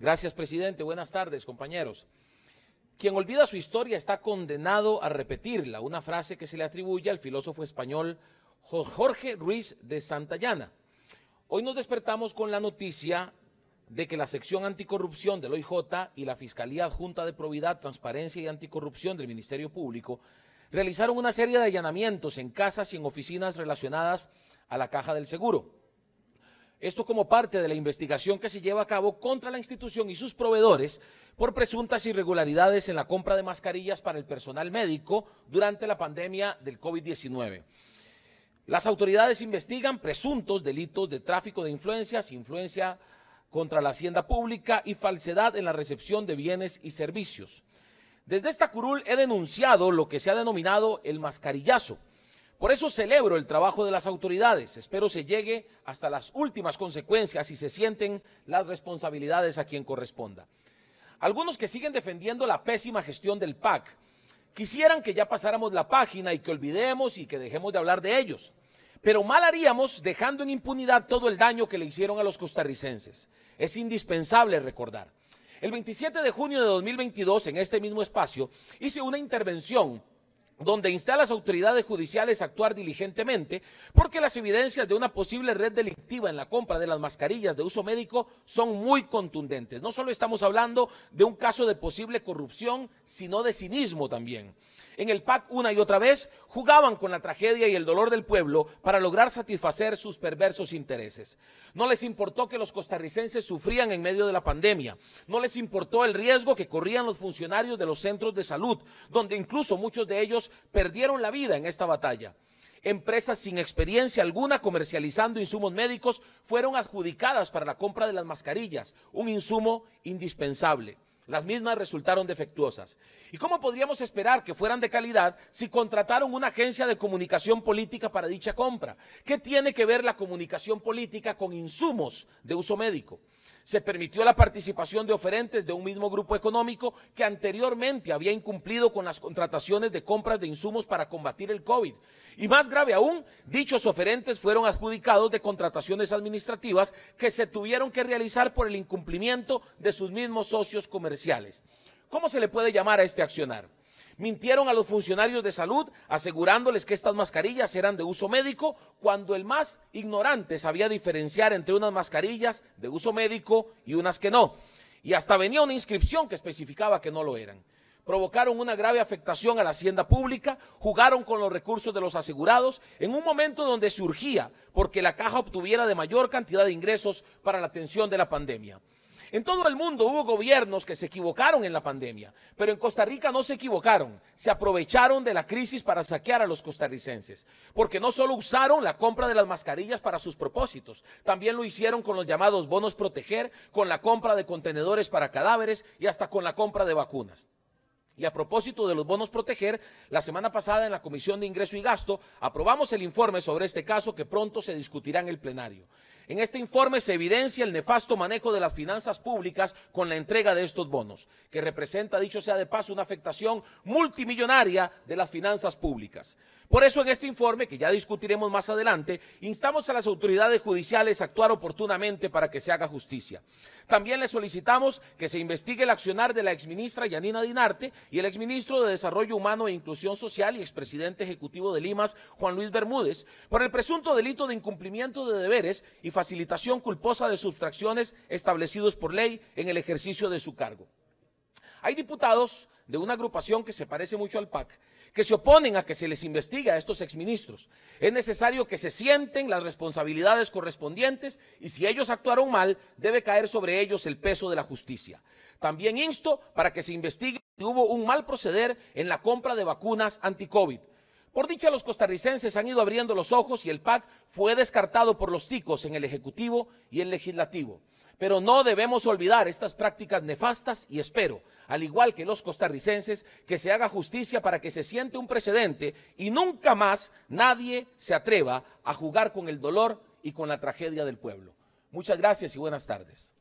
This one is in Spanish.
Gracias, presidente. Buenas tardes, compañeros. Quien olvida su historia está condenado a repetirla, una frase que se le atribuye al filósofo español Jorge Ruiz de Santayana. Hoy nos despertamos con la noticia de que la sección anticorrupción del OIJ y la Fiscalía Adjunta de Probidad, Transparencia y Anticorrupción del Ministerio Público realizaron una serie de allanamientos en casas y en oficinas relacionadas a la Caja del Seguro. Esto como parte de la investigación que se lleva a cabo contra la institución y sus proveedores por presuntas irregularidades en la compra de mascarillas para el personal médico durante la pandemia del COVID-19. Las autoridades investigan presuntos delitos de tráfico de influencias, influencia contra la hacienda pública y falsedad en la recepción de bienes y servicios. Desde esta curul he denunciado lo que se ha denominado el mascarillazo, por eso celebro el trabajo de las autoridades. Espero se llegue hasta las últimas consecuencias y se sienten las responsabilidades a quien corresponda. Algunos que siguen defendiendo la pésima gestión del PAC quisieran que ya pasáramos la página y que olvidemos y que dejemos de hablar de ellos. Pero mal haríamos dejando en impunidad todo el daño que le hicieron a los costarricenses. Es indispensable recordar. El 27 de junio de 2022, en este mismo espacio, hice una intervención donde insta a las autoridades judiciales a actuar diligentemente porque las evidencias de una posible red delictiva en la compra de las mascarillas de uso médico son muy contundentes. No solo estamos hablando de un caso de posible corrupción, sino de cinismo también. En el PAC una y otra vez jugaban con la tragedia y el dolor del pueblo para lograr satisfacer sus perversos intereses. No les importó que los costarricenses sufrían en medio de la pandemia. No les importó el riesgo que corrían los funcionarios de los centros de salud, donde incluso muchos de ellos perdieron la vida en esta batalla. Empresas sin experiencia alguna comercializando insumos médicos fueron adjudicadas para la compra de las mascarillas, un insumo indispensable. Las mismas resultaron defectuosas. ¿Y cómo podríamos esperar que fueran de calidad si contrataron una agencia de comunicación política para dicha compra? ¿Qué tiene que ver la comunicación política con insumos de uso médico? Se permitió la participación de oferentes de un mismo grupo económico que anteriormente había incumplido con las contrataciones de compras de insumos para combatir el COVID. Y más grave aún, dichos oferentes fueron adjudicados de contrataciones administrativas que se tuvieron que realizar por el incumplimiento de sus mismos socios comerciales. ¿Cómo se le puede llamar a este accionar? Mintieron a los funcionarios de salud asegurándoles que estas mascarillas eran de uso médico cuando el más ignorante sabía diferenciar entre unas mascarillas de uso médico y unas que no. Y hasta venía una inscripción que especificaba que no lo eran provocaron una grave afectación a la hacienda pública, jugaron con los recursos de los asegurados en un momento donde surgía porque la caja obtuviera de mayor cantidad de ingresos para la atención de la pandemia. En todo el mundo hubo gobiernos que se equivocaron en la pandemia, pero en Costa Rica no se equivocaron, se aprovecharon de la crisis para saquear a los costarricenses, porque no solo usaron la compra de las mascarillas para sus propósitos, también lo hicieron con los llamados bonos proteger, con la compra de contenedores para cadáveres y hasta con la compra de vacunas. Y a propósito de los bonos proteger, la semana pasada en la Comisión de Ingreso y Gasto aprobamos el informe sobre este caso que pronto se discutirá en el plenario. En este informe se evidencia el nefasto manejo de las finanzas públicas con la entrega de estos bonos, que representa, dicho sea de paso, una afectación multimillonaria de las finanzas públicas. Por eso en este informe, que ya discutiremos más adelante, instamos a las autoridades judiciales a actuar oportunamente para que se haga justicia. También le solicitamos que se investigue el accionar de la exministra Yanina Dinarte y el exministro de Desarrollo Humano e Inclusión Social y expresidente ejecutivo de Limas, Juan Luis Bermúdez, por el presunto delito de incumplimiento de deberes y facilitación culposa de sustracciones establecidos por ley en el ejercicio de su cargo. Hay diputados de una agrupación que se parece mucho al PAC que se oponen a que se les investigue a estos exministros. Es necesario que se sienten las responsabilidades correspondientes y si ellos actuaron mal, debe caer sobre ellos el peso de la justicia. También insto para que se investigue si hubo un mal proceder en la compra de vacunas anti-COVID. Por dicha, los costarricenses han ido abriendo los ojos y el PAC fue descartado por los ticos en el Ejecutivo y el Legislativo. Pero no debemos olvidar estas prácticas nefastas y espero, al igual que los costarricenses, que se haga justicia para que se siente un precedente y nunca más nadie se atreva a jugar con el dolor y con la tragedia del pueblo. Muchas gracias y buenas tardes.